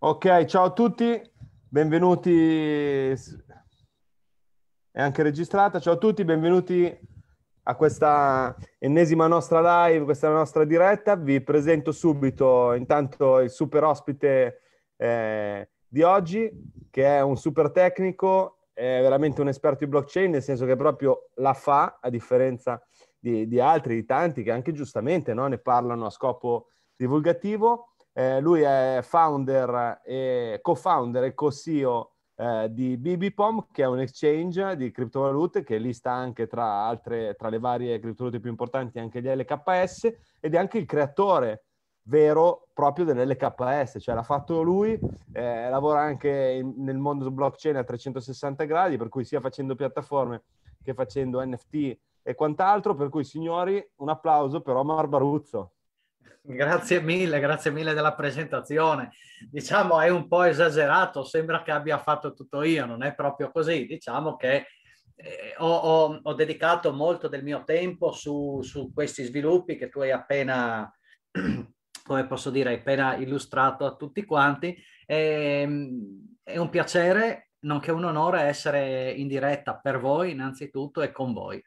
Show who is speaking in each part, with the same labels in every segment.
Speaker 1: Ok, ciao a tutti, benvenuti. È anche registrata. Ciao a tutti, benvenuti a questa ennesima nostra live, questa nostra diretta. Vi presento subito intanto il super ospite eh, di oggi, che è un super tecnico, è veramente un esperto di blockchain, nel senso che proprio la fa, a differenza di, di altri, di tanti che anche giustamente no, ne parlano a scopo divulgativo eh, lui è founder e co-founder e co-CEO eh, di BBPOM, che è un exchange di criptovalute che lista anche tra altre, tra le varie criptovalute più importanti, anche gli LKS, ed è anche il creatore vero proprio dell'LKS, cioè l'ha fatto lui, eh, lavora anche in, nel mondo blockchain a 360 gradi, per cui sia facendo piattaforme che facendo NFT e quant'altro, per cui signori un applauso per Omar Baruzzo.
Speaker 2: Grazie mille, grazie mille della presentazione. Diciamo è un po' esagerato, sembra che abbia fatto tutto io, non è proprio così. Diciamo che eh, ho, ho, ho, dedicato molto del mio tempo su, su, questi sviluppi che tu hai appena, come posso dire, appena illustrato a tutti quanti. E, ehm, è un piacere, nonché un onore essere in diretta per voi innanzitutto e
Speaker 1: con voi.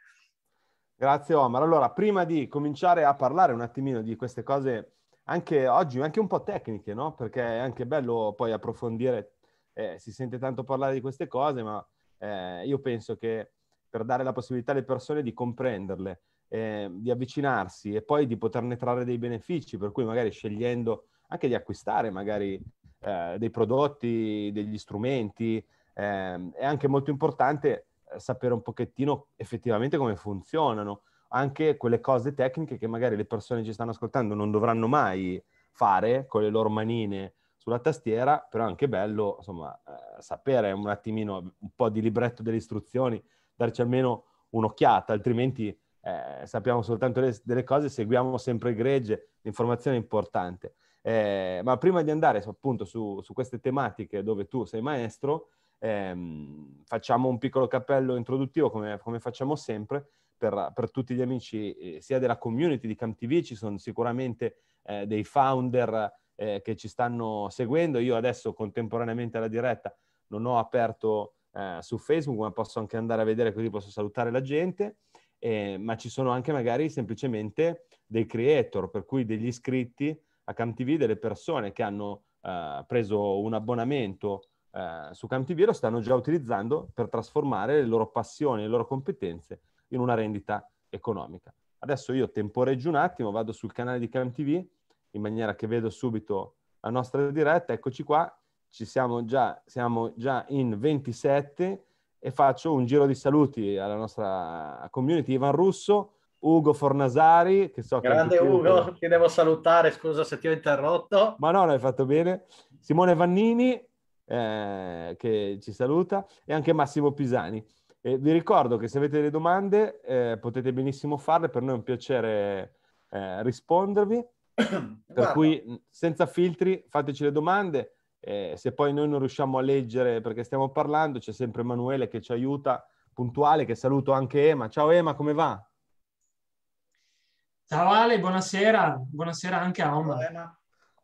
Speaker 1: Grazie Omar. Allora, prima di cominciare a parlare un attimino di queste cose anche oggi, anche un po' tecniche, no? Perché è anche bello poi approfondire, eh, si sente tanto parlare di queste cose, ma eh, io penso che per dare la possibilità alle persone di comprenderle, eh, di avvicinarsi e poi di poterne trarre dei benefici, per cui magari scegliendo anche di acquistare magari eh, dei prodotti, degli strumenti, ehm, è anche molto importante sapere un pochettino effettivamente come funzionano, anche quelle cose tecniche che magari le persone ci stanno ascoltando non dovranno mai fare con le loro manine sulla tastiera, però è anche bello insomma, eh, sapere un attimino un po' di libretto delle istruzioni, darci almeno un'occhiata, altrimenti eh, sappiamo soltanto le, delle cose, seguiamo sempre il gregge, l'informazione è importante. Eh, ma prima di andare appunto su, su, queste tematiche dove tu sei maestro, ehm, facciamo un piccolo cappello introduttivo come, come facciamo sempre per, per, tutti gli amici eh, sia della community di CamTV, ci sono sicuramente eh, dei founder eh, che ci stanno seguendo, io adesso contemporaneamente alla diretta non ho aperto eh, su Facebook ma posso anche andare a vedere così posso salutare la gente. Eh, ma ci sono anche magari semplicemente dei creator, per cui degli iscritti a CamTV, delle persone che hanno eh, preso un abbonamento eh, su CamTV lo stanno già utilizzando per trasformare le loro passioni, e le loro competenze in una rendita economica. Adesso io temporeggio un attimo, vado sul canale di CamTV in maniera che vedo subito la nostra diretta, eccoci qua, ci siamo già, siamo già in 27 e faccio un giro di saluti alla nostra community Ivan Russo, Ugo Fornasari, che so Grande che Ugo,
Speaker 2: ti devo salutare, scusa se ti ho interrotto.
Speaker 1: Ma no, l'hai fatto bene. Simone Vannini, eh, che ci saluta, e anche Massimo Pisani. Eh, vi ricordo che se avete delle domande eh, potete benissimo farle, per noi è un piacere eh, rispondervi. per cui senza filtri fateci le domande, se poi noi non riusciamo a leggere perché stiamo parlando c'è sempre Emanuele che ci aiuta, puntuale, che saluto anche Ema. Ciao Ema, come va? Ciao Ale, buonasera, buonasera anche a Omar.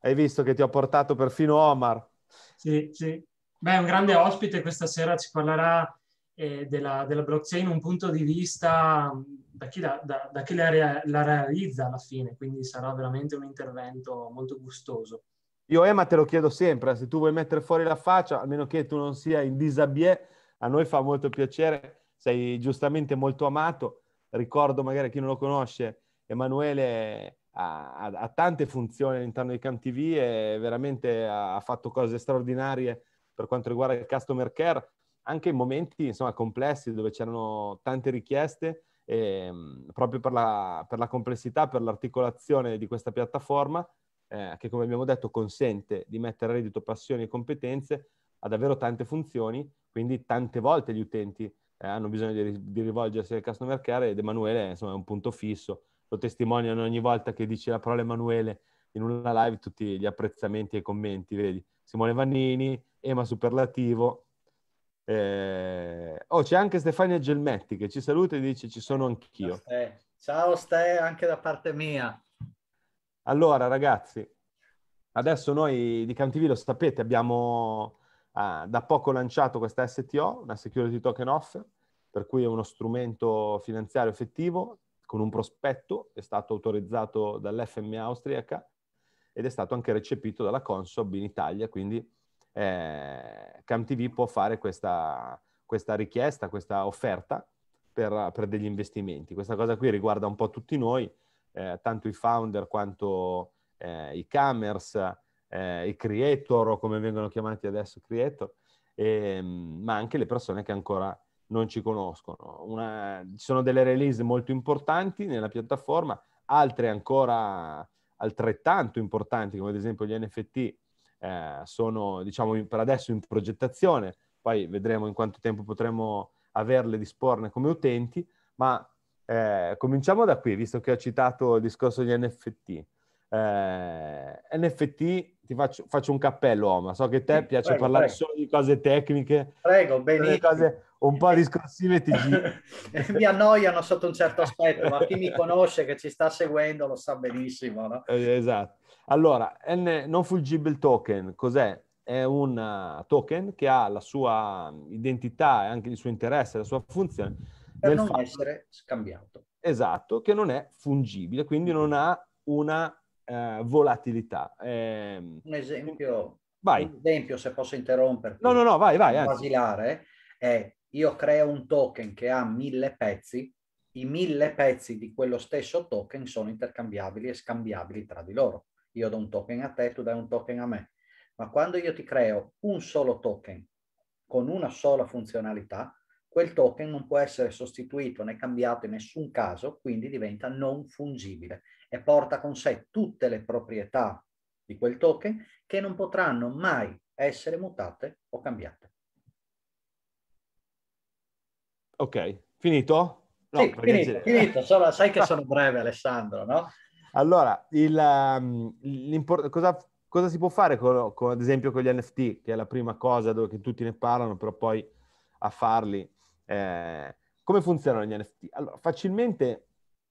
Speaker 1: Hai visto che ti ho portato perfino Omar. Sì, sì. Beh, è un grande ospite, questa sera ci parlerà eh, della, della, blockchain un punto di vista mm, da chi, la, da, da chi la, rea, la, realizza alla fine, quindi sarà veramente un intervento molto gustoso. Io Emma te lo chiedo sempre, eh, se tu vuoi mettere fuori la faccia, a meno che tu non sia in disabie, a noi fa molto piacere, sei giustamente molto amato. Ricordo magari a chi non lo conosce, Emanuele ha, ha tante funzioni all'interno di CamTV e veramente ha fatto cose straordinarie per quanto riguarda il customer care, anche in momenti insomma, complessi dove c'erano tante richieste, e, ehm, proprio per la, per la, complessità, per l'articolazione di questa piattaforma, eh, che come abbiamo detto consente di mettere a reddito passioni e competenze, ha davvero tante funzioni, quindi tante volte gli utenti eh, hanno bisogno di, di, rivolgersi al customer care ed Emanuele insomma, è un punto fisso lo testimoniano ogni volta che dice la parola Emanuele in una live, tutti gli apprezzamenti e i commenti, vedi? Simone Vannini, Ema Superlativo. Eh... Oh, c'è anche Stefania Gelmetti che ci saluta e dice ci sono anch'io.
Speaker 2: Ciao Ste, anche da parte mia.
Speaker 1: Allora ragazzi, adesso noi di CanTV lo sapete, abbiamo ah, da poco lanciato questa STO, una Security Token Off, per cui è uno strumento finanziario effettivo con un prospetto, è stato autorizzato dall'FM austriaca ed è stato anche recepito dalla Consob in Italia, quindi eh, CamTV può fare questa, questa richiesta, questa offerta per, per, degli investimenti. Questa cosa qui riguarda un po' tutti noi, eh, tanto i founder quanto eh, i commerce, eh, i creator o come vengono chiamati adesso creator, e, ehm, ma anche le persone che ancora non ci conoscono. Una, ci sono delle release molto importanti nella piattaforma, altre ancora altrettanto importanti, come ad esempio gli NFT, eh, sono diciamo in, per adesso in progettazione, poi vedremo in quanto tempo potremo averle, disporne come utenti, ma eh, cominciamo da qui, visto che ho citato il discorso degli NFT. Eh, NFT, ti faccio, faccio, un cappello, Oma. So che a te sì, piace prego, parlare prego. solo di cose tecniche, prego, cose un po' discorsive ti giro. mi
Speaker 2: annoiano sotto un certo aspetto, ma chi mi conosce, che ci sta seguendo, lo sa benissimo. No?
Speaker 1: Eh, esatto. Allora, N non fungible token, cos'è? È un uh, token che ha la sua um, identità e anche il suo interesse, la sua funzione. Per non fatto... essere scambiato. Esatto, che non è fungibile, quindi non ha una eh, volatilità. Eh, un, esempio, un esempio, se posso interrompere.
Speaker 2: No, no, no, vai, vai. Basilare è io creo un token che ha mille pezzi, i mille pezzi di quello stesso token sono intercambiabili e scambiabili tra di loro. Io do un token a te, tu dai un token a me. Ma quando io ti creo un solo token con una sola funzionalità, quel token non può essere sostituito né cambiato in nessun caso, quindi diventa non fungibile e porta con sé tutte le proprietà di quel token che non potranno mai essere mutate o
Speaker 1: cambiate. Ok, finito? No, sì, finito, finito.
Speaker 2: Solo, sai che sono breve Alessandro, no?
Speaker 1: Allora, il, um, cosa, cosa, si può fare con, con, ad esempio con gli NFT, che è la prima cosa dove che tutti ne parlano, però poi a farli... Eh, come funzionano gli NFT? Allora, facilmente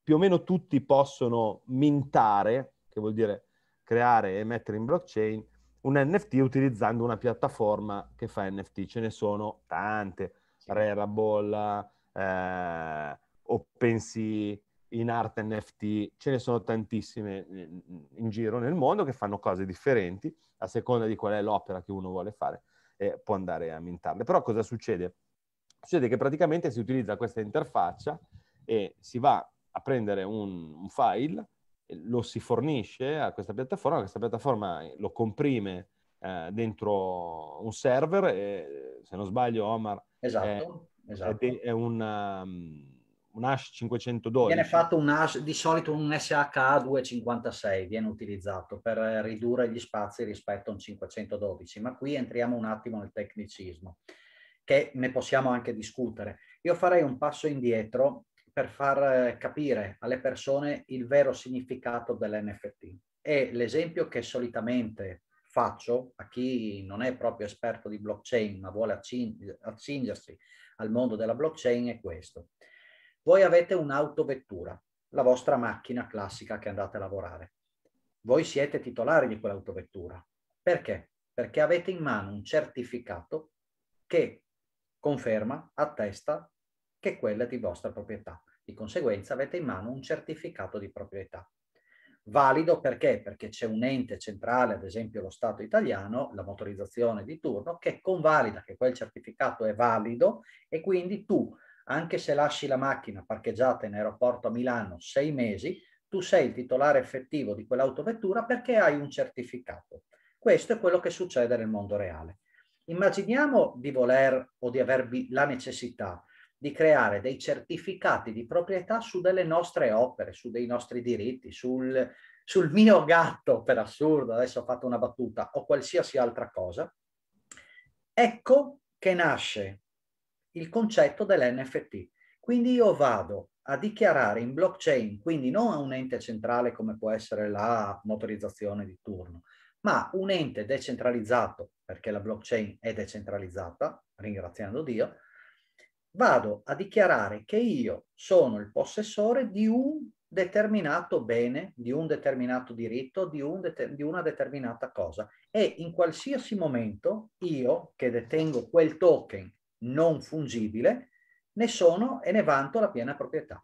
Speaker 1: più o meno tutti possono mintare, che vuol dire creare e mettere in blockchain, un NFT utilizzando una piattaforma che fa NFT. Ce ne sono tante, sì. Rarible, eh, OpenSea, InArt NFT, ce ne sono tantissime in giro nel mondo che fanno cose differenti, a seconda di qual è l'opera che uno vuole fare, e può andare a mintarle. Però cosa succede? Succede che praticamente si utilizza questa interfaccia e si va a prendere un, un file, lo si fornisce a questa piattaforma, questa piattaforma lo comprime eh, dentro un server, e, se non sbaglio Omar esatto, è, esatto. è, è una, um, un hash 512. Viene fatto
Speaker 2: un hash, di solito un SH256 viene utilizzato per ridurre gli spazi rispetto a un 512, ma qui entriamo un attimo nel tecnicismo, che ne possiamo anche discutere. Io farei un passo indietro per far eh, capire alle persone il vero significato dell'NFT. E l'esempio che solitamente faccio a chi non è proprio esperto di blockchain ma vuole accingersi al mondo della blockchain è questo. Voi avete un'autovettura, la vostra macchina classica che andate a lavorare. Voi siete titolari di quell'autovettura. Perché? Perché avete in mano un certificato che conferma, attesta che quella è di vostra proprietà. Di conseguenza avete in mano un certificato di proprietà. Valido perché? Perché c'è un ente centrale, ad esempio lo Stato italiano, la motorizzazione di turno, che convalida che quel certificato è valido e quindi tu, anche se lasci la macchina parcheggiata in aeroporto a Milano sei mesi, tu sei il titolare effettivo di quell'autovettura perché hai un certificato. Questo è quello che succede nel mondo reale. Immaginiamo di voler o di aver la necessità di creare dei certificati di proprietà su delle nostre opere, su dei nostri diritti, sul, sul mio gatto, per assurdo, adesso ho fatto una battuta, o qualsiasi altra cosa. Ecco che nasce il concetto dell'NFT. Quindi io vado a dichiarare in blockchain, quindi non a un ente centrale come può essere la motorizzazione di turno, ma un ente decentralizzato, perché la blockchain è decentralizzata, ringraziando Dio, vado a dichiarare che io sono il possessore di un determinato bene, di un determinato diritto, di, un de- di, una determinata cosa. E in qualsiasi momento io, che detengo quel token non fungibile, ne sono e ne vanto la piena proprietà.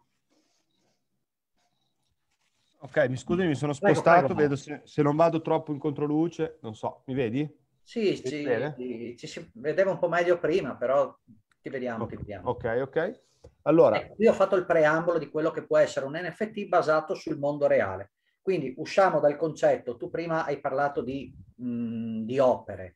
Speaker 1: Ok, mi scusi, mi sono spostato, prego, prego. vedo se, se, non vado troppo in controluce, non so, mi vedi? Sì, mi ci, ci, ci si vedeva un po' meglio prima, però ti vediamo, ti vediamo. Ok, ok. Allora, eh, io ho fatto il
Speaker 2: preambolo di quello che può essere un NFT basato sul mondo reale. Quindi usciamo dal concetto, tu prima hai parlato di, mh, mm, di opere,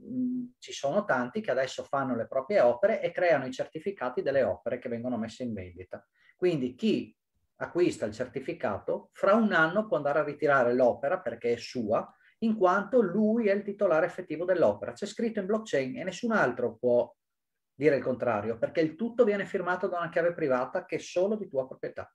Speaker 2: mm, ci sono tanti che adesso fanno le proprie opere e creano i certificati delle opere che vengono messe in vendita. Quindi chi acquista il certificato, fra un anno può andare a ritirare l'opera perché è sua, in quanto lui è il titolare effettivo dell'opera. C'è scritto in blockchain e nessun altro può dire il contrario, perché il tutto viene firmato da una chiave privata che è solo di tua proprietà.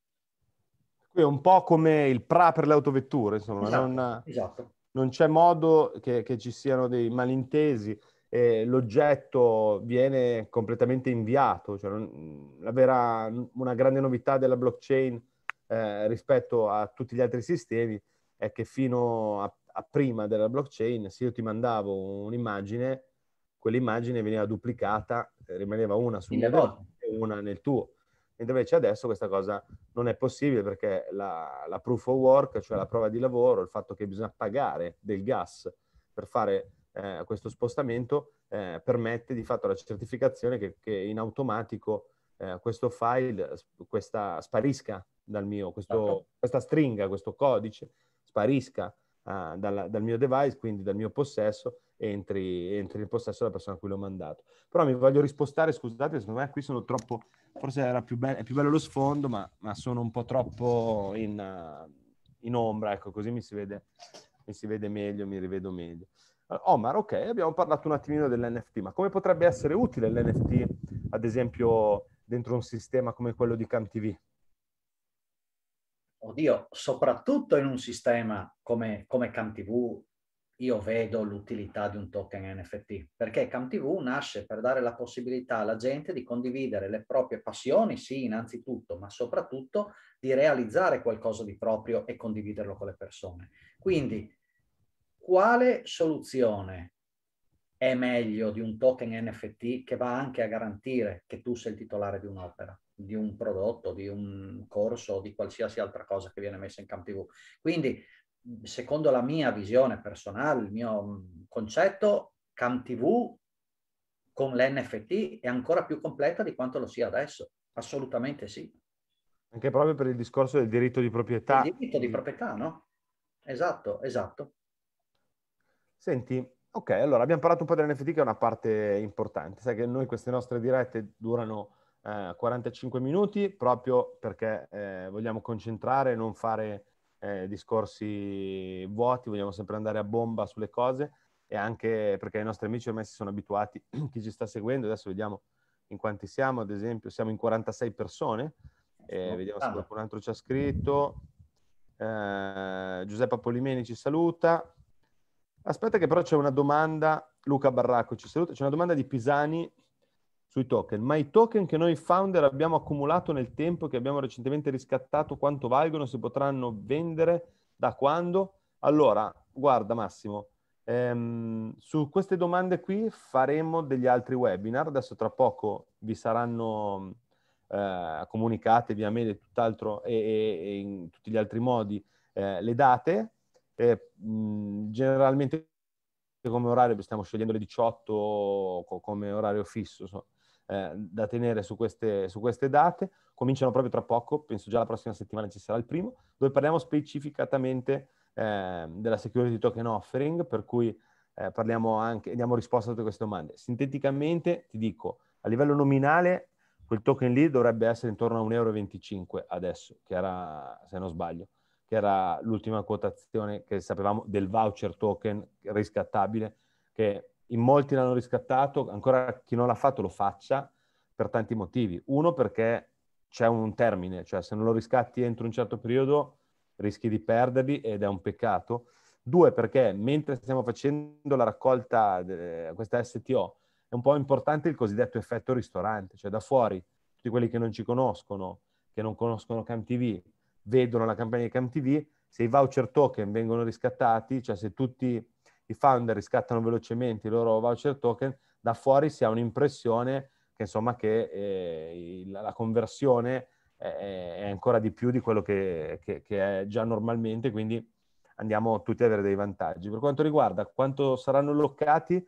Speaker 1: Qui è un po' come il PRA per le autovetture, insomma, esatto, non, esatto. non, c'è modo che, che, ci siano dei malintesi, eh, l'oggetto viene completamente inviato, cioè non, vera, una grande novità della blockchain eh, rispetto a tutti gli altri sistemi è che fino a, a prima della blockchain, se io ti mandavo un'immagine, quell'immagine veniva duplicata eh, rimaneva una sul mio demonio e una nel tuo. Invece adesso questa cosa non è possibile perché la, la, proof of work, cioè la prova di lavoro, il fatto che bisogna pagare del gas per fare eh, questo spostamento, eh, permette di fatto la certificazione che, che in automatico eh, questo file questa, sparisca dal mio, questo, certo. questa stringa, questo codice sparisca a, ah, dal, dal, mio device, quindi dal mio possesso, entri, entri in possesso della persona a cui l'ho mandato. Però mi voglio rispostare, scusate, secondo me qui sono troppo, forse era più bello, è più bello lo sfondo, ma, ma sono un po' troppo in, uh, in ombra, ecco, così mi si, vede, mi si vede meglio, mi rivedo meglio. Eh, Omar, ok, abbiamo parlato un attimino dell'NFT, ma come potrebbe essere utile l'NFT, ad esempio, dentro un sistema come quello di CamTV?
Speaker 2: oddio, soprattutto in un sistema come, come CamTV, io vedo l'utilità di un token NFT, perché CamTV nasce per dare la possibilità alla gente di condividere le proprie passioni, sì, innanzitutto, ma soprattutto di realizzare qualcosa di proprio e condividerlo con le persone. Quindi, quale soluzione è meglio di un token NFT che va anche a garantire che tu sei il titolare di un'opera? di un prodotto, di un corso, di qualsiasi altra cosa che viene messa in campo TV. Quindi, secondo la mia visione personale, il mio mm, concetto, Cam TV con l'NFT è ancora più completa di quanto lo sia adesso. Assolutamente sì.
Speaker 1: Anche proprio per il discorso del diritto di proprietà. Il diritto di proprietà,
Speaker 2: no? Esatto, esatto.
Speaker 1: Senti, ok, allora abbiamo parlato un po' dell'NFT che è una parte importante. Sai che noi queste nostre dirette durano eh, 45 minuti proprio perché eh, vogliamo concentrare, non fare eh, discorsi vuoti, vogliamo sempre andare a bomba sulle cose e anche perché i nostri amici ormai si sono abituati, chi ci sta seguendo, adesso vediamo in quanti siamo, ad esempio siamo in 46 persone, vediamo se qualcun altro ci ha scritto, eh, Giuseppe Polimeni ci saluta, aspetta che però c'è una domanda, Luca Barracco ci saluta, c'è una domanda di Pisani sui token, ma i token che noi founder abbiamo accumulato nel tempo, che abbiamo recentemente riscattato, quanto valgono, si potranno vendere, da quando? Allora, guarda Massimo, ehm, su queste domande qui faremo degli altri webinar, adesso tra poco vi saranno eh, comunicate via mail e tutt'altro e, e, in tutti gli altri modi eh, le date. Eh, mh, mm, generalmente come orario stiamo scegliendo le 18 come orario fisso, so eh, da tenere su queste, su queste, date. Cominciano proprio tra poco, penso già la prossima settimana ci sarà il primo, dove parliamo specificatamente eh, della security token offering, per cui eh, parliamo anche, diamo risposta a tutte queste domande. Sinteticamente ti dico, a livello nominale quel token lì dovrebbe essere intorno a 1,25 euro adesso, che era, se non sbaglio, che era l'ultima quotazione che sapevamo del voucher token riscattabile che in molti l'hanno riscattato, ancora chi non l'ha fatto lo faccia per tanti motivi. Uno perché c'è un termine, cioè se non lo riscatti entro un certo periodo rischi di perderli ed è un peccato. Due perché mentre stiamo facendo la raccolta, di questa STO, è un po' importante il cosiddetto effetto ristorante, cioè da fuori tutti quelli che non ci conoscono, che non conoscono CamTV, vedono la campagna di CamTV, se i voucher token vengono riscattati, cioè se tutti i founder riscattano velocemente i loro voucher token, da fuori si ha un'impressione che insomma che eh, la conversione eh, eh, è ancora di più di quello che, che, che, è già normalmente, quindi andiamo tutti ad avere dei vantaggi. Per quanto riguarda quanto saranno loccati,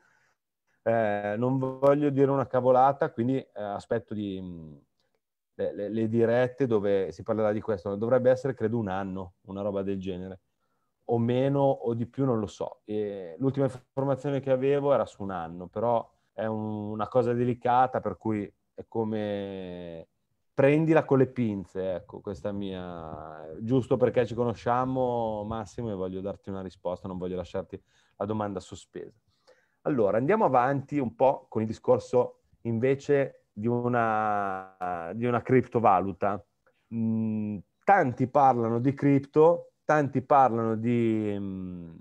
Speaker 1: eh, non voglio dire una cavolata, quindi eh, aspetto di, mh, mm, le, le, dirette dove si parlerà di questo. Dovrebbe essere, credo, un anno, una roba del genere o meno o di più non lo so. E l'ultima informazione che avevo era su un anno, però è un, una cosa delicata per cui è come prendila con le pinze, ecco, questa mia giusto perché ci conosciamo Massimo e voglio darti una risposta, non voglio lasciarti la domanda sospesa. Allora, andiamo avanti un po' con il discorso invece di una, di una criptovaluta. Mm, tanti parlano di cripto, tanti parlano di, mm,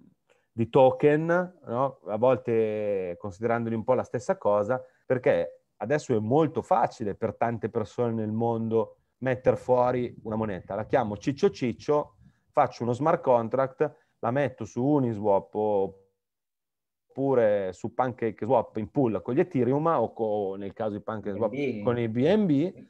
Speaker 1: di token, no? a volte considerandoli un po' la stessa cosa, perché adesso è molto facile per tante persone nel mondo mettere fuori una moneta. La chiamo ciccio ciccio, faccio uno smart contract, la metto su Uniswap oppure su PancakeSwap in pool con gli Ethereum o con, nel caso di PancakeSwap BNB. con i BNB,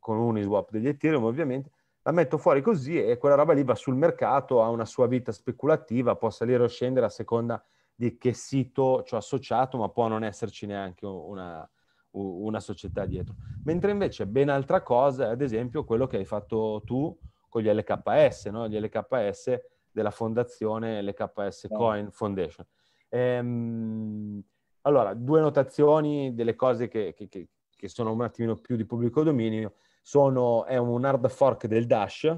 Speaker 1: con Uniswap degli Ethereum ovviamente, la metto fuori così e quella roba lì va sul mercato, ha una sua vita speculativa, può salire o scendere a seconda di che sito ci ho associato, ma può non esserci neanche una, una società dietro. Mentre invece ben altra cosa è ad esempio quello che hai fatto tu con gli LKS, no? gli LKS della fondazione LKS Coin Foundation. Ehm, allora, due notazioni delle cose che, che, che sono un attimino più di pubblico dominio sono, è un hard fork del Dash,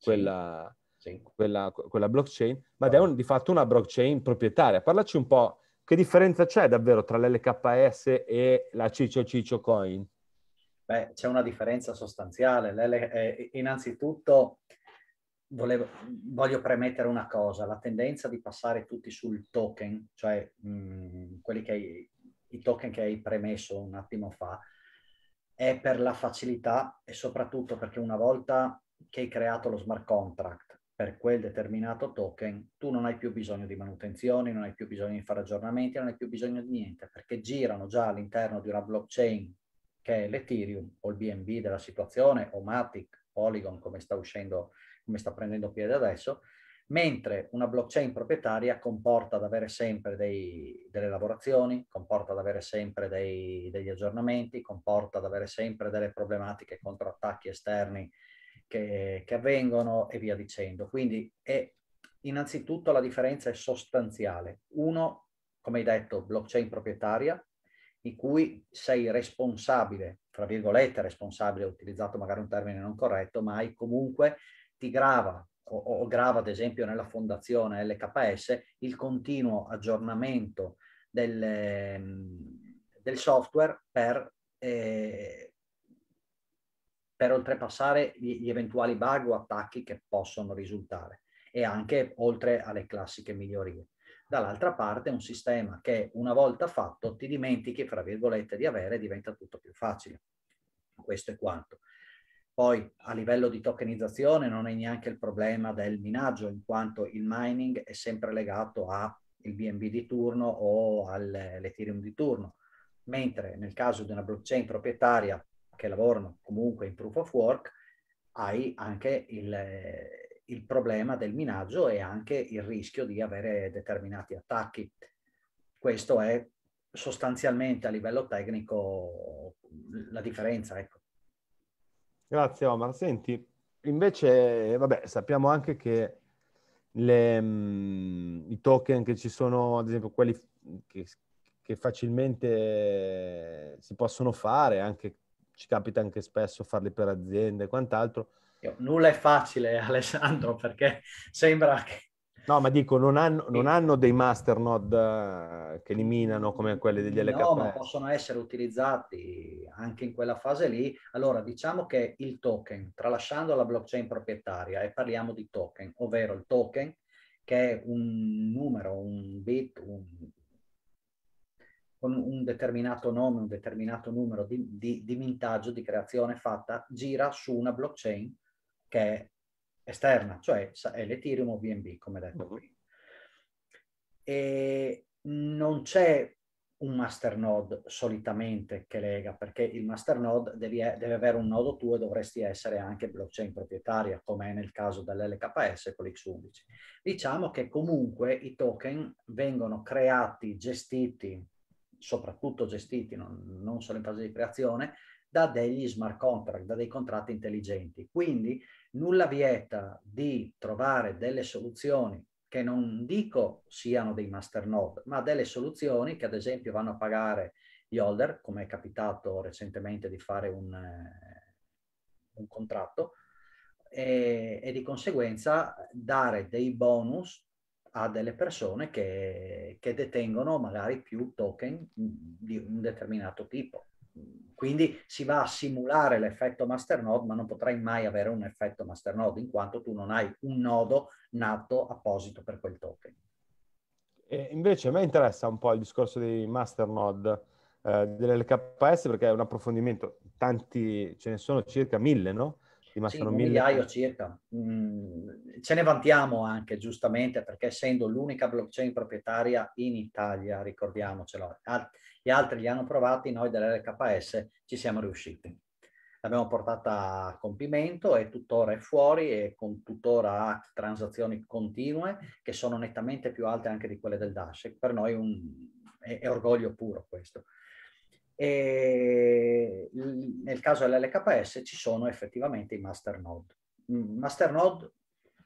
Speaker 1: quella, sì. quella, quella blockchain, ma ah. è un, di fatto una blockchain proprietaria. Parlaci un po', che differenza c'è davvero tra l'LKS e la Ciccio Ciccio Coin?
Speaker 2: Beh, c'è una differenza sostanziale. L'L- eh, innanzitutto volevo, voglio premettere una cosa, la tendenza di passare tutti sul token, cioè mh, mm, quelli che hai, i token che hai premesso un attimo fa, è per la facilità e soprattutto perché una volta che hai creato lo smart contract per quel determinato token, tu non hai più bisogno di manutenzioni, non hai più bisogno di fare aggiornamenti, non hai più bisogno di niente, perché girano già all'interno di una blockchain che è l'Ethereum o il BNB della situazione, o Matic, Polygon, come sta uscendo, come sta prendendo piede adesso, mentre una blockchain proprietaria comporta ad avere sempre dei, delle lavorazioni, comporta ad avere sempre dei, degli aggiornamenti, comporta ad avere sempre delle problematiche contro attacchi esterni che, che avvengono e via dicendo. Quindi è, innanzitutto la differenza è sostanziale. Uno, come hai detto, blockchain proprietaria, in cui sei responsabile, tra virgolette responsabile, ho utilizzato magari un termine non corretto, ma hai comunque ti grava o, o grava ad esempio nella fondazione LKS il continuo aggiornamento delle, ehm, del, software per, eh, per oltrepassare gli, gli eventuali bug o attacchi che possono risultare e anche oltre alle classiche migliorie dall'altra parte un sistema che una volta fatto ti dimentichi, fra virgolette, di avere diventa tutto più facile. Questo è quanto. Poi a livello di tokenizzazione non è neanche il problema del minaggio, in quanto il mining è sempre legato al BNB di turno o all'Ethereum di turno, mentre nel caso di una blockchain proprietaria che lavorano comunque in proof of work, hai anche il, il problema del minaggio e anche il rischio di avere determinati attacchi. Questo è sostanzialmente a livello tecnico la differenza, ecco.
Speaker 1: Grazie Omar. Senti, invece, vabbè, sappiamo anche che le, mh, mm, i token che ci sono, ad esempio quelli che, che facilmente si possono fare, anche, ci capita anche spesso farli per aziende e quant'altro, Nulla è facile, Alessandro, perché sembra che No, ma dico, non hanno, non hanno dei masternode eh, che eliminano come quelli degli LKS. No, ma
Speaker 2: possono essere utilizzati anche in quella fase lì. Allora, diciamo che il token, tralasciando la blockchain proprietaria, e parliamo di token, ovvero il token, che è un numero, un bit, un, con un determinato nome, un determinato numero di, di, di mintaggio, di creazione fatta, gira su una blockchain che è esterna, cioè è l'Ethereum o BNB, come detto mhm. qui. E non c'è un masternode solitamente che lega, perché il masternode devi, deve avere un nodo tuo e dovresti essere anche blockchain proprietaria, come è nel caso dell'LKS con l'X11. Diciamo che comunque i token vengono creati, gestiti, soprattutto gestiti, non, non solo in fase di creazione, da degli smart contract, da dei contratti intelligenti. Quindi nulla vieta di trovare delle soluzioni che non dico siano dei master node, ma delle soluzioni che ad esempio vanno a pagare gli holder, come è capitato recentemente di fare un, eh, un contratto, e, e, di conseguenza dare dei bonus a delle persone che, che detengono magari più token di un determinato tipo quindi si va a simulare l'effetto masternode, ma non potrai mai avere un effetto masternode in quanto tu non hai un nodo nato apposito per quel token.
Speaker 1: E invece a me interessa un po' il discorso dei masternode eh, dell'LKS perché è un approfondimento, tanti ce ne sono circa mille, no? rimasero mille. migliaio
Speaker 2: circa. Mm, ce ne vantiamo anche giustamente perché essendo l'unica blockchain proprietaria in Italia, ricordiamocelo, Alt- gli altri li hanno provati, noi dell'RKS ci siamo riusciti. L'abbiamo portata a compimento e tuttora è fuori e con tuttora ha transazioni continue che sono nettamente più alte anche di quelle del Dash. Per noi un, è, è orgoglio puro questo e nel caso dell'LKS ci sono effettivamente i masternode. Masternode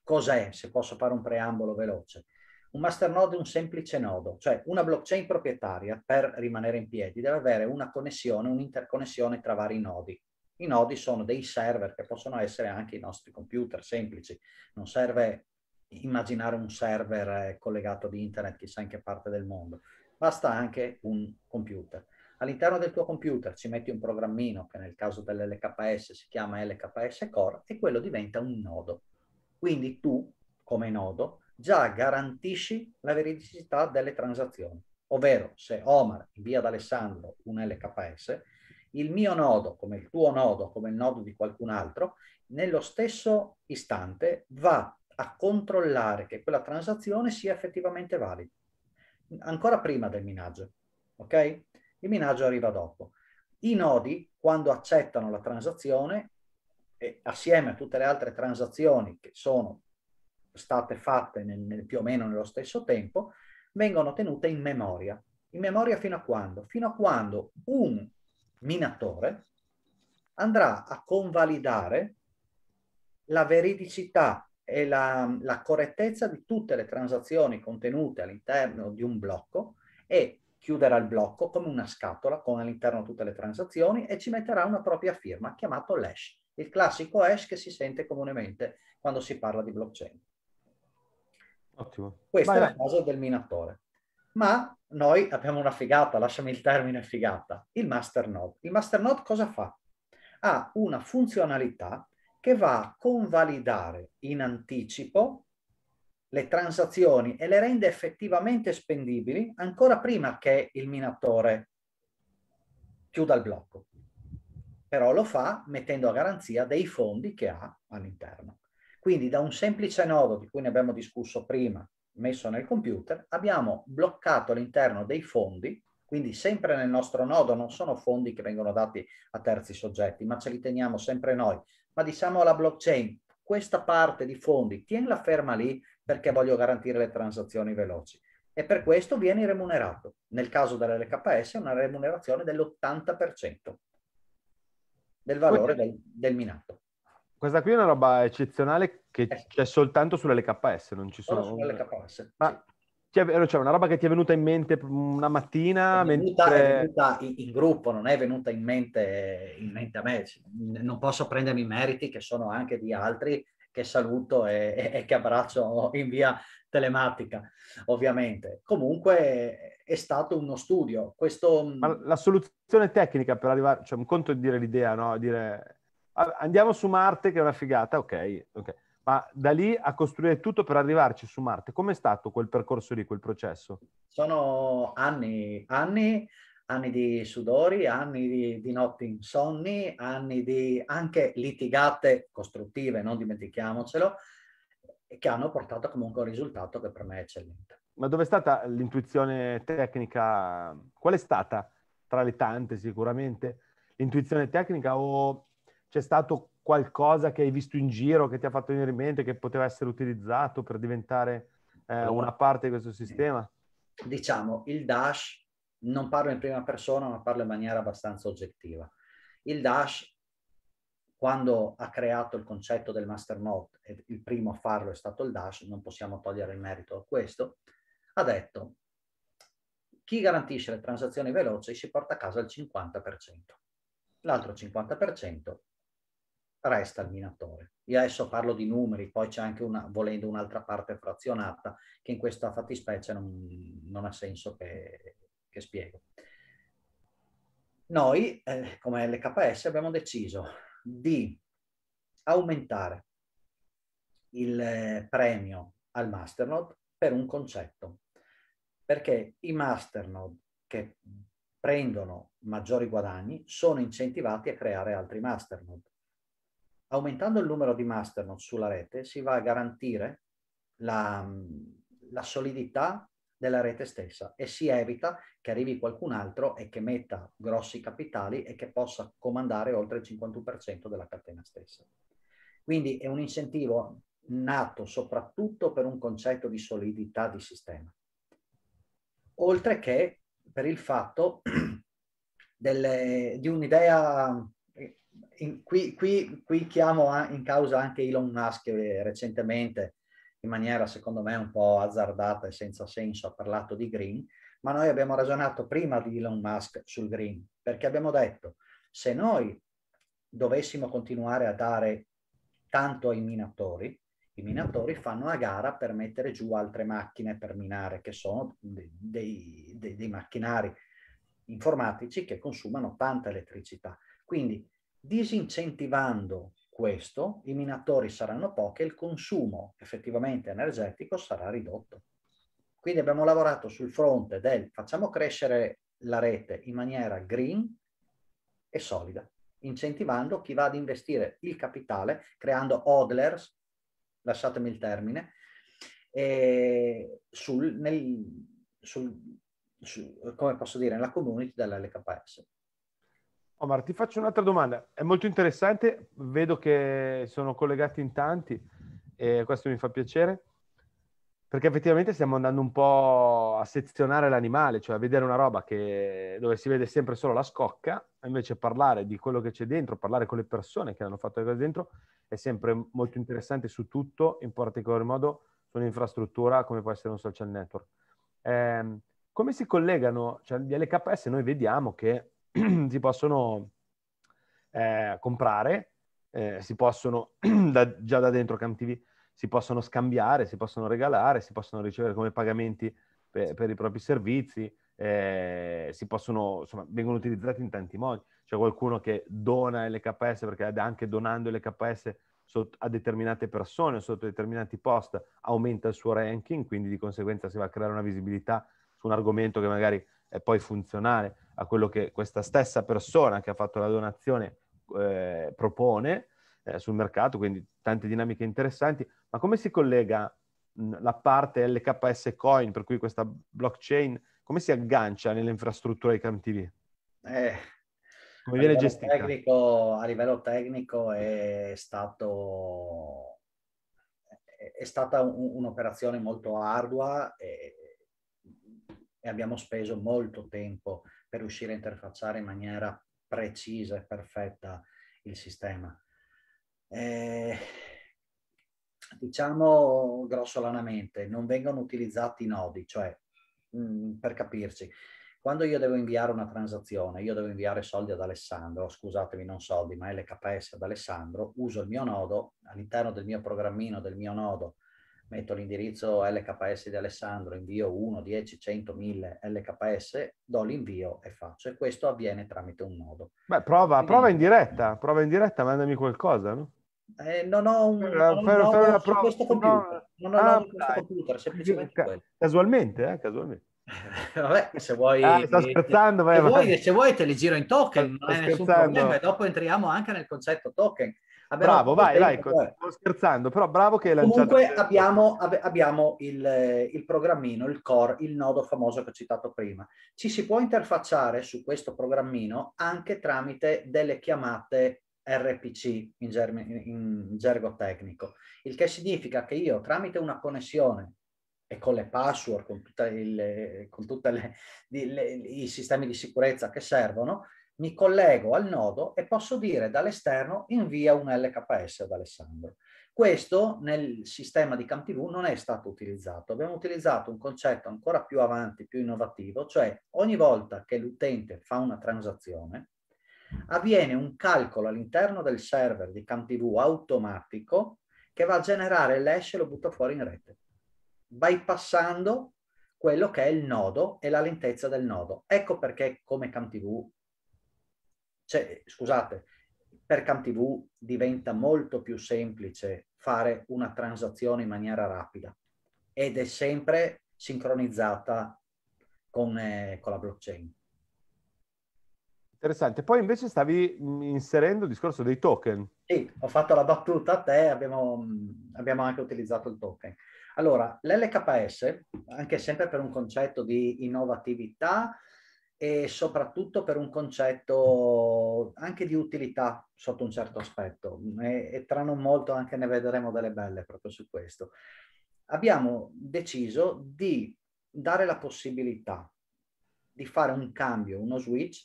Speaker 2: cos'è, se posso fare un preambolo veloce? Un masternode è un semplice nodo, cioè una blockchain proprietaria per rimanere in piedi deve avere una connessione, un'interconnessione tra vari nodi. I nodi sono dei server che possono essere anche i nostri computer semplici, non serve immaginare un server eh, collegato ad internet chissà in che parte del mondo, basta anche un computer. All'interno del tuo computer ci metti un programmino che nel caso dell'LKS si chiama LKS Core e quello diventa un nodo. Quindi tu, come nodo, già garantisci la veridicità delle transazioni. Ovvero, se Omar invia ad Alessandro un LKS, il mio nodo, come il tuo nodo, come il nodo di qualcun altro, nello stesso istante va a controllare che quella transazione sia effettivamente valida, ancora prima del minaggio. Ok? il minaggio arriva dopo. I nodi, quando accettano la transazione, e assieme a tutte le altre transazioni che sono state fatte nel, nel, più o meno nello stesso tempo, vengono tenute in memoria. In memoria fino a quando? Fino a quando un minatore andrà a convalidare la veridicità e la, la correttezza di tutte le transazioni contenute all'interno di un blocco e chiuderà il blocco come una scatola con all'interno tutte le transazioni e ci metterà una propria firma chiamato l'hash, il classico hash che si sente comunemente quando si parla di blockchain.
Speaker 1: Ottimo. Questa vai, è la
Speaker 2: cosa del minatore. Ma noi abbiamo una figata, lasciami il termine figata, il masternode. Il masternode cosa fa? Ha una funzionalità che va a convalidare in anticipo le transazioni e le rende effettivamente spendibili ancora prima che il minatore chiuda il blocco. Però lo fa mettendo a garanzia dei fondi che ha all'interno. Quindi da un semplice nodo di cui ne abbiamo discusso prima, messo nel computer, abbiamo bloccato all'interno dei fondi, quindi sempre nel nostro nodo non sono fondi che vengono dati a terzi soggetti, ma ce li teniamo sempre noi. Ma diciamo alla blockchain, questa parte di fondi, tienila ferma lì perché voglio garantire le transazioni veloci. E per questo vieni remunerato. Nel caso dell'LKS è una remunerazione dell'80% del valore del, del minato.
Speaker 1: Questa qui è una roba eccezionale che eh. c'è soltanto sull'LKS, non ci sono... Solo sull'LKS, Ma sì. c'è cioè, una roba che ti è venuta in mente una mattina? È venuta, mentre... è venuta in, in, gruppo,
Speaker 2: non è venuta in mente, in mente a me. Cioè, non posso prendermi i meriti che sono anche di altri che saluto e, e che abbraccio in via telematica, ovviamente. Comunque è stato uno studio. Questo... Ma mm,
Speaker 1: la soluzione tecnica per arrivare, cioè un conto di dire l'idea, no? Dire ah, andiamo su Marte che è una figata, ok, ok. Ma da lì a costruire tutto per arrivarci su Marte, com'è stato quel percorso lì, quel processo?
Speaker 2: Sono anni, anni anni di sudori, anni di, di notti insonni, anni di anche litigate costruttive, non dimentichiamocelo, che hanno portato comunque a un risultato che per me è eccellente.
Speaker 1: Ma dove è stata l'intuizione tecnica? Qual è stata, tra le tante sicuramente, l'intuizione tecnica o c'è stato qualcosa che hai visto in giro, che ti ha fatto venire in mente, che poteva essere utilizzato per diventare eh, una parte di questo sistema?
Speaker 2: Diciamo, il Dash non parlo in prima persona, ma parlo in maniera abbastanza oggettiva. Il Dash, quando ha creato il concetto del masternode, e il primo a farlo è stato il Dash, non possiamo togliere il merito a questo, ha detto chi garantisce le transazioni veloci si porta a casa il 50%, l'altro 50% resta il minatore. Io adesso parlo di numeri, poi c'è anche una, volendo un'altra parte frazionata che in questa fattispecie non, non ha senso che, che spiego. Noi, eh, come LKS, abbiamo deciso di aumentare il eh, premio al masternode per un concetto, perché i masternode che prendono maggiori guadagni sono incentivati a creare altri masternode. Aumentando il numero di masternode sulla rete si va a garantire la, la solidità della rete stessa e si evita che arrivi qualcun altro e che metta grossi capitali e che possa comandare oltre il 51% della catena stessa. Quindi è un incentivo nato soprattutto per un concetto di solidità di sistema, oltre che per il fatto delle, di un'idea, eh, qui, qui, qui chiamo in causa anche Elon Musk eh, recentemente, in maniera secondo me un po' azzardata e senza senso ha parlato di green, ma noi abbiamo ragionato prima di Elon Musk sul green, perché abbiamo detto se noi dovessimo continuare a dare tanto ai minatori, i minatori fanno a gara per mettere giù altre macchine per minare, che sono dei, dei, dei macchinari informatici che consumano tanta elettricità. Quindi disincentivando questo, i minatori saranno pochi e il consumo effettivamente energetico sarà ridotto. Quindi abbiamo lavorato sul fronte del facciamo crescere la rete in maniera green e solida, incentivando chi va ad investire il capitale, creando hodlers, lasciatemi il termine, sul, nel, sul, su, come posso dire, nella community dell'LKS.
Speaker 1: Omar, ti faccio un'altra domanda, è molto interessante, vedo che sono collegati in tanti e questo mi fa piacere, perché effettivamente stiamo andando un po' a sezionare l'animale, cioè a vedere una roba che, dove si vede sempre solo la scocca, invece parlare di quello che c'è dentro, parlare con le persone che hanno fatto le cose dentro, è sempre molto interessante su tutto, in particolar modo su un'infrastruttura come può essere un social network. Eh, come si collegano? Cioè, gli LKS noi vediamo che si possono eh, comprare, eh, si possono da, già da dentro Cam TV, si possono scambiare, si possono regalare, si possono ricevere come pagamenti per, per i propri servizi, eh, si possono, insomma, vengono utilizzati in tanti modi. C'è qualcuno che dona LKS perché anche donando LKS a determinate persone, sotto determinati post, aumenta il suo ranking, quindi di conseguenza si va a creare una visibilità su un argomento che magari è poi funzionale a quello che questa stessa persona che ha fatto la donazione eh, propone eh, sul mercato, quindi tante dinamiche interessanti, ma come si collega mh, mm, la parte LKS Coin, per cui questa blockchain, come si aggancia nell'infrastruttura di CamTV? Eh, come viene gestita?
Speaker 2: Tecnico, a livello tecnico è stato è stata un, un'operazione molto ardua e, e, abbiamo speso molto tempo per riuscire a interfacciare in maniera precisa e perfetta il sistema. Eh, diciamo grossolanamente, non vengono utilizzati i nodi, cioè mh, mm, per capirci, quando io devo inviare una transazione, io devo inviare soldi ad Alessandro, scusatemi non soldi, ma LKS ad Alessandro, uso il mio nodo, all'interno del mio programmino, del mio nodo, metto l'indirizzo LKS di Alessandro, invio 1, 10, 100, 1000 LKS, do l'invio e faccio. E questo avviene tramite un nodo.
Speaker 1: Beh, prova, Quindi, prova in diretta, prova in diretta, mandami qualcosa, no?
Speaker 2: Eh, non ho un, per, eh, un per una prova,
Speaker 1: questo computer, no. non ho ah, questo computer, semplicemente ca- quello. Casualmente, eh, casualmente.
Speaker 2: Vabbè, se vuoi, ah, sto scherzando, vai, se, vai. Vuoi, se vuoi te li giro in
Speaker 1: token, sto non è nessun problema. E dopo
Speaker 2: entriamo anche nel concetto token Abbiamo bravo, vai, vai, sto
Speaker 1: scherzando, però bravo che hai lanciato.
Speaker 2: Comunque abbiamo, ab- abbiamo il, eh, il, programmino, il core, il nodo famoso che ho citato prima. Ci si può interfacciare su questo programmino anche tramite delle chiamate RPC in, germ- in gergo tecnico, il che significa che io tramite una connessione e con le password, con tutti i sistemi di sicurezza che servono, mi collego al nodo e posso dire dall'esterno invia un LKS ad Alessandro. Questo nel sistema di CamTV non è stato utilizzato. Abbiamo utilizzato un concetto ancora più avanti, più innovativo, cioè ogni volta che l'utente fa una transazione, avviene un calcolo all'interno del server di CamTV automatico che va a generare l'hash e lo butta fuori in rete, bypassando quello che è il nodo e la lentezza del nodo. Ecco perché come CamTV cioè, scusate, per CamTV diventa molto più semplice fare una transazione in maniera rapida ed è sempre sincronizzata con, eh, con la blockchain.
Speaker 1: Interessante. Poi invece stavi inserendo il discorso dei token.
Speaker 2: Sì, ho fatto la battuta a te, abbiamo, mm, abbiamo anche utilizzato il token. Allora, l'LKS, anche sempre per un concetto di innovatività, e soprattutto per un concetto anche di utilità sotto un certo aspetto e, e tra non molto anche ne vedremo delle belle proprio su questo. Abbiamo deciso di dare la possibilità di fare un cambio, uno switch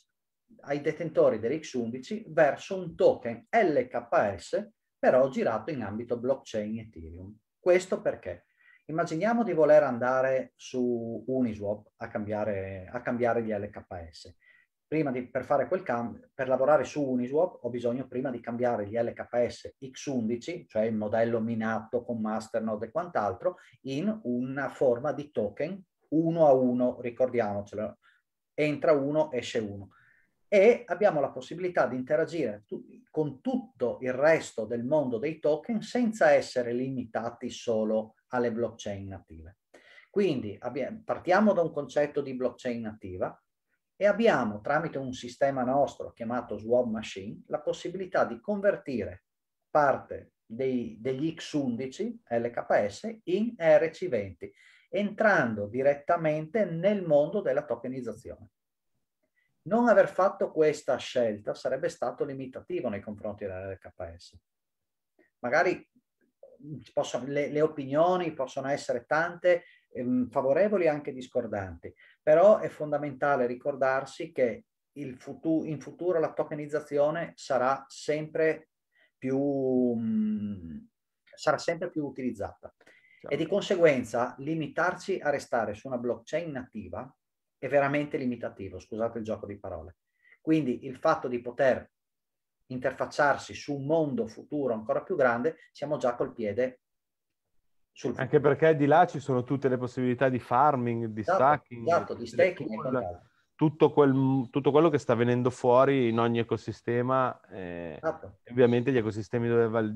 Speaker 2: ai detentori dellx 11 verso un token LKS però girato in ambito blockchain Ethereum. Questo perché? Immaginiamo di voler andare su Uniswap a cambiare, a cambiare gli LKS. Prima di, per, fare quel cam- per lavorare su Uniswap ho bisogno prima di cambiare gli LKS X11, cioè il modello minato con masternode e quant'altro, in una forma di token uno a uno, ricordiamocelo, entra uno, esce uno. E abbiamo la possibilità di interagire tu- con tutto il resto del mondo dei token senza essere limitati solo a alle blockchain native. Quindi abbiamo, partiamo da un concetto di blockchain nativa e abbiamo tramite un sistema nostro chiamato Swap Machine la possibilità di convertire parte dei, degli X11 LKS in RC20 entrando direttamente nel mondo della tokenizzazione. Non aver fatto questa scelta sarebbe stato limitativo nei confronti dell'LKS. Magari possono, le, le, opinioni possono essere tante, ehm, favorevoli e anche discordanti, però è fondamentale ricordarsi che futu- in futuro la tokenizzazione sarà sempre più, mh, mm, sarà sempre più utilizzata certo. e di certo. conseguenza limitarci a restare su una blockchain nativa è veramente limitativo, scusate il gioco di parole. Quindi il fatto di poter interfacciarsi su un mondo futuro ancora più grande, siamo già col piede
Speaker 1: sul futuro. Anche perché di là ci sono tutte le possibilità di farming, di esatto, stacking,
Speaker 2: esatto, di staking tutto,
Speaker 1: tutto, quel, tutto, quello che sta venendo fuori in ogni ecosistema, eh, esatto. ovviamente gli ecosistemi dove,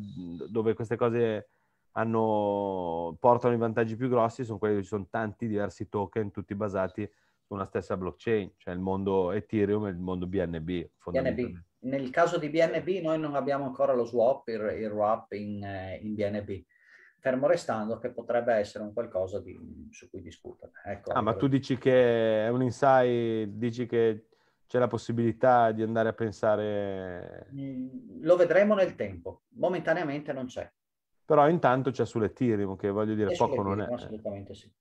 Speaker 1: dove queste cose hanno, portano i vantaggi più grossi sono quelli dove ci sono tanti diversi token, tutti basati con la stessa blockchain, cioè il mondo Ethereum e il mondo BNB. BNB.
Speaker 2: Nel caso di BNB noi non abbiamo ancora lo swap, il, il wrap in, eh, in, BNB, fermo restando che potrebbe essere un qualcosa di, su cui discutere. Ecco, ah, ma tu
Speaker 1: dici che è un insight, dici che c'è la possibilità di andare a pensare... Mm,
Speaker 2: lo vedremo nel tempo, momentaneamente non c'è.
Speaker 1: Però intanto c'è sull'Ethereum, che voglio dire, poco non è...
Speaker 2: Assolutamente sì.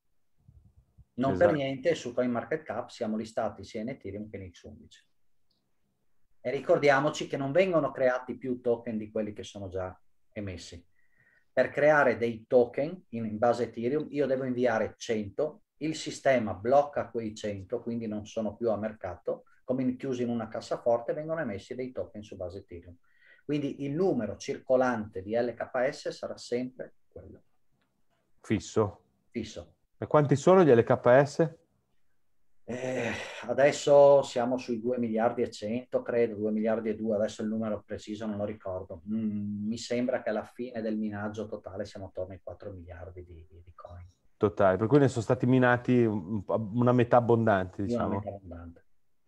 Speaker 2: Non esatto. per niente su CoinMarketCap siamo listati sia in Ethereum che in X11. E ricordiamoci che non vengono creati più token di quelli che sono già emessi. Per creare dei token in, in base Ethereum io devo inviare 100, il sistema blocca quei 100, quindi non sono più a mercato, come chiusi in una cassaforte vengono emessi dei token su base Ethereum. Quindi il numero circolante di LKS sarà sempre quello.
Speaker 1: Fisso. Fisso. E quanti sono gli LKS?
Speaker 2: Eh, adesso siamo sui 2 miliardi e 100, credo, 2 miliardi e 2, adesso il numero preciso non lo ricordo. Mm, mi sembra che alla fine del minaggio totale siamo attorno ai 4 miliardi di, di
Speaker 1: coin. Totale, per cui ne sono stati minati una metà abbondante, diciamo. Una metà abbondante.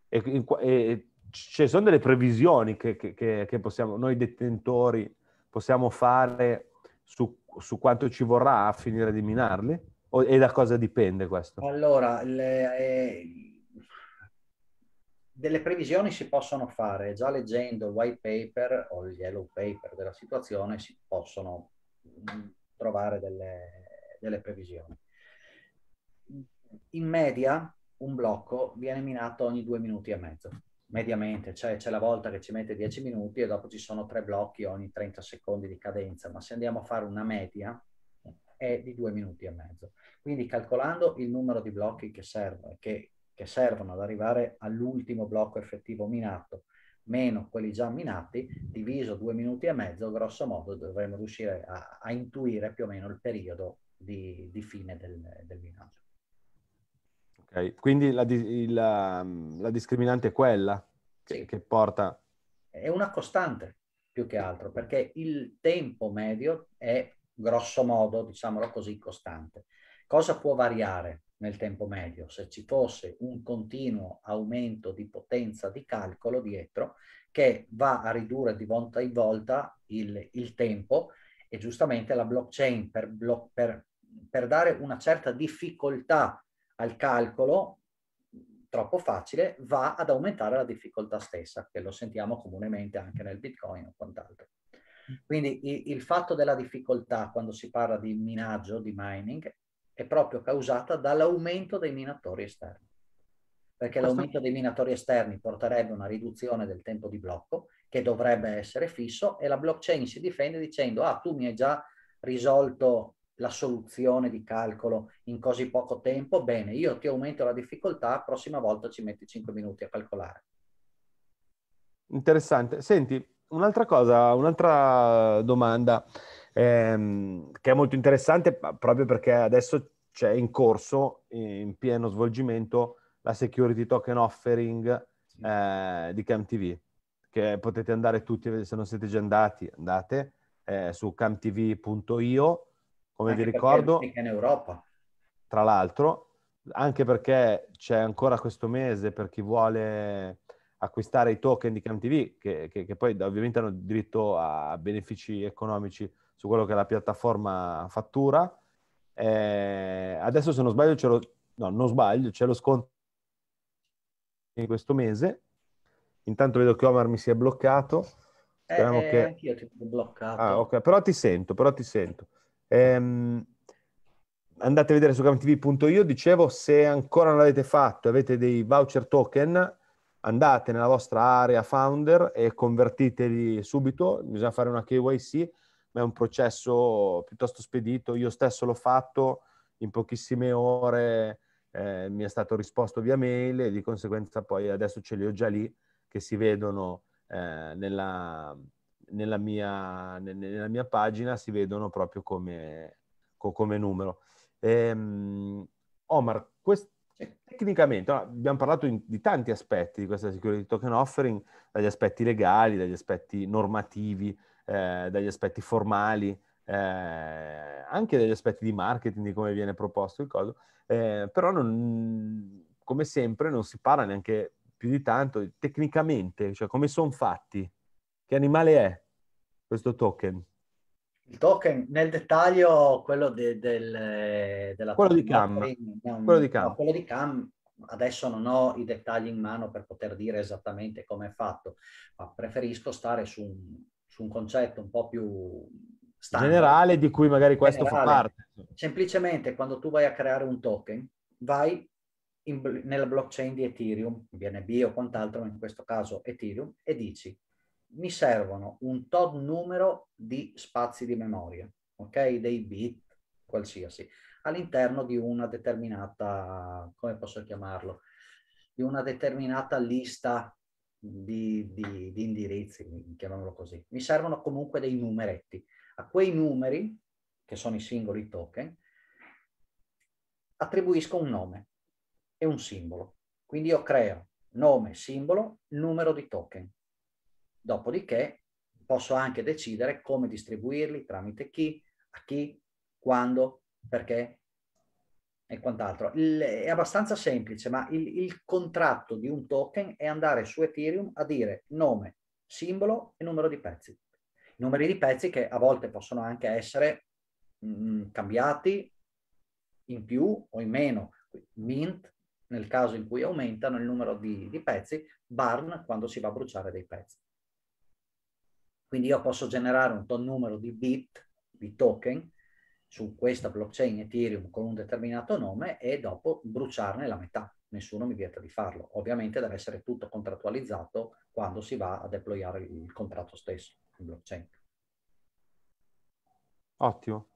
Speaker 1: E, e ci sono delle previsioni che, che, che, possiamo, noi detentori possiamo fare su, su quanto ci vorrà a finire di minarli? O, e da cosa dipende questo?
Speaker 2: Allora, le, eh, delle previsioni si possono fare, già leggendo il white paper o il yellow paper della situazione si possono mm, trovare delle, delle previsioni. In media un blocco viene minato ogni due minuti e mezzo mediamente, cioè c'è la volta che ci mette dieci minuti e dopo ci sono tre blocchi ogni 30 secondi di cadenza, ma se andiamo a fare una media, è di due minuti e mezzo. Quindi calcolando il numero di blocchi che, serve, che, che servono ad arrivare all'ultimo blocco effettivo minato, meno quelli già minati, diviso due minuti e mezzo, grosso modo dovremmo riuscire a, a intuire più o meno il periodo di, di fine del, del minaggio.
Speaker 1: Okay. Quindi la, il, la, um, la, discriminante è quella che, sì. che, porta...
Speaker 2: È una costante più che altro, perché il tempo medio è grosso modo, diciamolo così, costante. Cosa può variare nel tempo medio? Se ci fosse un continuo aumento di potenza di calcolo dietro che va a ridurre di volta in volta il, il tempo e giustamente la blockchain per, blo- per, per dare una certa difficoltà al calcolo troppo facile va ad aumentare la difficoltà stessa, che lo sentiamo comunemente anche nel Bitcoin o quant'altro. Quindi il fatto della difficoltà quando si parla di minaggio, di mining, è proprio causata dall'aumento dei minatori esterni. Perché l'aumento dei minatori esterni porterebbe a una riduzione del tempo di blocco, che dovrebbe essere fisso, e la blockchain si difende dicendo, ah, tu mi hai già risolto la soluzione di calcolo in così poco tempo, bene, io ti aumento la difficoltà, la prossima volta ci metti 5 minuti a calcolare.
Speaker 1: Interessante. Senti, un'altra cosa, un'altra domanda ehm, che è molto interessante proprio perché adesso c'è in corso, in pieno svolgimento, la security token offering eh, di CamTV, che potete andare tutti, se non siete già andati, andate eh, su camtv.io, come anche vi ricordo. in Europa. Tra l'altro, anche perché c'è ancora questo mese per chi vuole acquistare i token di CamTV, che, che, che, poi ovviamente hanno diritto a benefici economici su quello che la piattaforma fattura. Eh, adesso, se non sbaglio, c'è lo, no, non sbaglio, c'è lo sconto in questo mese. Intanto vedo che Omar mi si è bloccato. Speriamo eh, che... Anch'io ti ho bloccato. Ah, ok, però ti sento, però ti sento. Ehm, andate a vedere su camtv.io, dicevo, se ancora non l'avete fatto, e avete dei voucher token, andate nella vostra area founder e convertitevi subito, bisogna fare una KYC, ma è un processo piuttosto spedito, io stesso l'ho fatto in pochissime ore, eh, mi è stato risposto via mail e di conseguenza poi adesso ce li ho già lì che si vedono eh, nella, nella, mia, nella, mia, pagina, si vedono proprio come, come numero. Ehm, Omar, quest- cioè, tecnicamente, no, abbiamo parlato in, di tanti aspetti di questa security token offering, dagli aspetti legali, dagli aspetti normativi, eh, dagli aspetti formali, eh, anche dagli aspetti di marketing, di come viene proposto il coso, eh, però non, come sempre non si parla neanche più di tanto tecnicamente, cioè come sono fatti, che animale è questo token?
Speaker 2: Il token nel dettaglio, quello de, del, della quello di Cam. Un, quello, di Cam. No, quello di Cam. Adesso non ho i dettagli in mano per poter dire esattamente come è fatto, ma preferisco stare su un, su un concetto un po' più standard. generale
Speaker 1: di cui magari questo generale. fa
Speaker 2: parte. Semplicemente quando tu vai a creare un token, vai in, nella blockchain di Ethereum, BNB o quant'altro, ma in questo caso Ethereum, e dici mi servono un tot numero di spazi di memoria, ok? Dei bit, qualsiasi, all'interno di una determinata, come posso chiamarlo, di una determinata lista di, di, di indirizzi, chiamiamolo così. Mi servono comunque dei numeretti. A quei numeri, che sono i singoli token, attribuisco un nome e un simbolo. Quindi io creo nome, simbolo, numero di token Dopodiché posso anche decidere come distribuirli, tramite chi, a chi, quando, perché e quant'altro. Il, è abbastanza semplice, ma il, il contratto di un token è andare su Ethereum a dire nome, simbolo e numero di pezzi. Numeri di pezzi che a volte possono anche essere mh, mm, cambiati in più o in meno. Mint nel caso in cui aumentano il numero di, di pezzi, barn quando si va a bruciare dei pezzi. Quindi io posso generare un ton numero di bit, di token, su questa blockchain Ethereum con un determinato nome e dopo bruciarne la metà. Nessuno mi vieta di farlo. Ovviamente deve essere tutto contrattualizzato quando si va a deployare il contratto stesso in blockchain.
Speaker 1: Ottimo.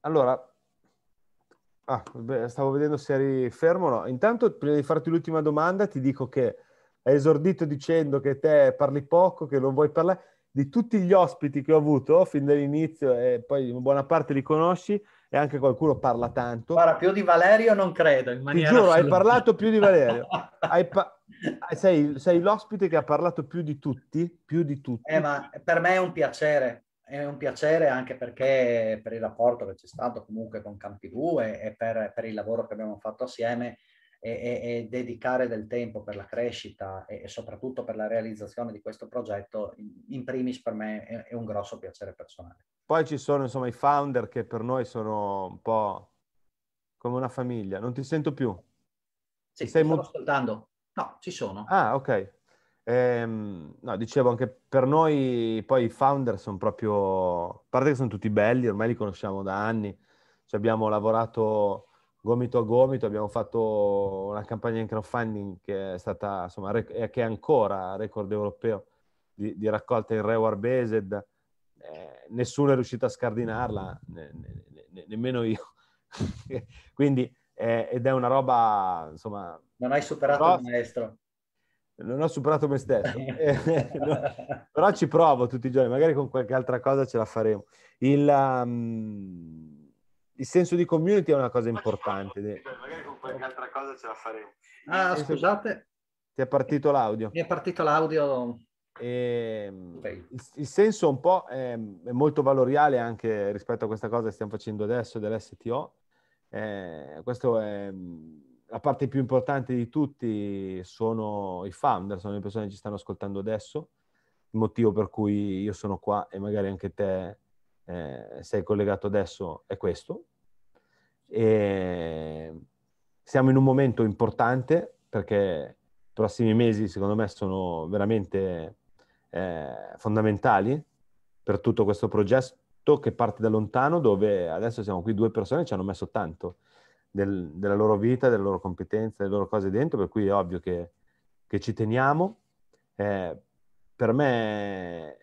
Speaker 1: Allora, ah, beh, stavo vedendo se eri fermo o no. Intanto, prima di farti l'ultima domanda, ti dico che hai esordito dicendo che te parli poco, che non vuoi parlare. Di tutti gli ospiti che ho avuto fin dall'inizio e poi buona parte li conosci e anche qualcuno parla tanto. Guarda, più di Valerio
Speaker 2: non credo, in maniera Ti giuro, assoluta. hai parlato
Speaker 1: più di Valerio. Pa- sei, sei, l'ospite che ha parlato più di tutti, più di tutti. Eh, ma
Speaker 2: per me è un piacere, è un piacere anche perché per il rapporto che c'è stato comunque con Campi 2 e per, per il lavoro che abbiamo fatto assieme e, e, dedicare del tempo per la crescita e, e, soprattutto per la realizzazione di questo progetto, in primis per me è, è, un grosso piacere personale.
Speaker 1: Poi ci sono insomma i founder che per noi sono un po' come una famiglia. Non ti sento più. Sì, ti stai ti mo- ascoltando. No, ci sono. Ah, ok. Ehm, no, dicevo anche per noi poi i founder sono proprio, a parte che sono tutti belli, ormai li conosciamo da anni, ci abbiamo lavorato gomito a gomito, abbiamo fatto una campagna in crowdfunding che è stata, insomma, rec- che è ancora record europeo di, di raccolta in reward based. Eh, nessuno è riuscito a scardinarla, ne, ne, ne, nemmeno io. Quindi, eh, ed è una roba, insomma...
Speaker 2: Non hai superato però, il maestro.
Speaker 1: Non ho superato me stesso, eh, no, però ci provo tutti i giorni, magari con qualche altra cosa ce la faremo. Il... Um, il senso di community è una cosa importante. Magari con qualche altra cosa ce la faremo. Ah, scusate. Ti è partito l'audio. Mi è partito l'audio. E, ehm, okay. il, il, senso un po' è, è, molto valoriale anche rispetto a questa cosa che stiamo facendo adesso dell'STO. Eh, questa è la parte più importante di tutti, sono i founder, sono le persone che ci stanno ascoltando adesso, il motivo per cui io sono qua e magari anche te eh, sei collegato adesso è questo. E siamo in un momento importante perché i prossimi mesi secondo me sono veramente eh, fondamentali per tutto questo progetto che parte da lontano dove adesso siamo qui due persone che ci hanno messo tanto del, della loro vita, delle loro competenze, delle loro cose dentro, per cui è ovvio che, che ci teniamo. Eh, per me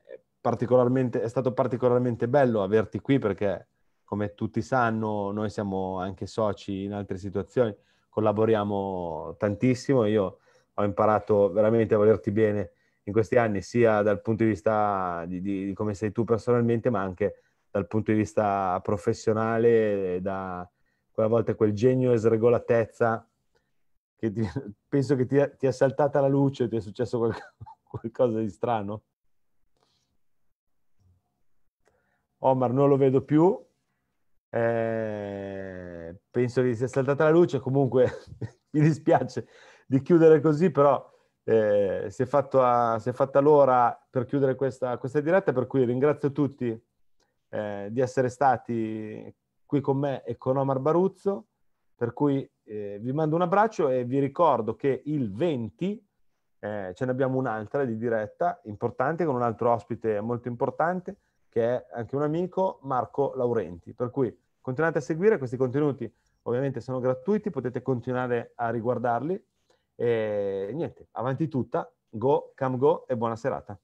Speaker 1: particolarmente, è stato particolarmente bello averti qui perché, come tutti sanno, noi siamo anche soci in altre situazioni, collaboriamo tantissimo. Io ho imparato veramente a volerti bene in questi anni, sia dal punto di vista di, di, di come sei tu personalmente, ma anche dal punto di vista professionale, da quella volta quel genio e sregolatezza che ti, penso che ti, ti è saltata la luce, ti è successo qualcosa, qualcosa di strano. Omar non lo vedo più, eh, penso che sia saltata la luce, comunque mi dispiace di chiudere così, però eh, si, è a, si, è fatta l'ora per chiudere questa, questa diretta, per cui ringrazio tutti eh, di essere stati qui con me e con Omar Baruzzo, per cui eh, vi mando un abbraccio e vi ricordo che il 20 eh, ce ne abbiamo un'altra di diretta importante con un altro ospite molto importante che è anche un amico, Marco Laurenti. Per cui continuate a seguire questi contenuti, ovviamente sono gratuiti, potete continuare a riguardarli. E niente, avanti tutta, go, cam go e buona serata.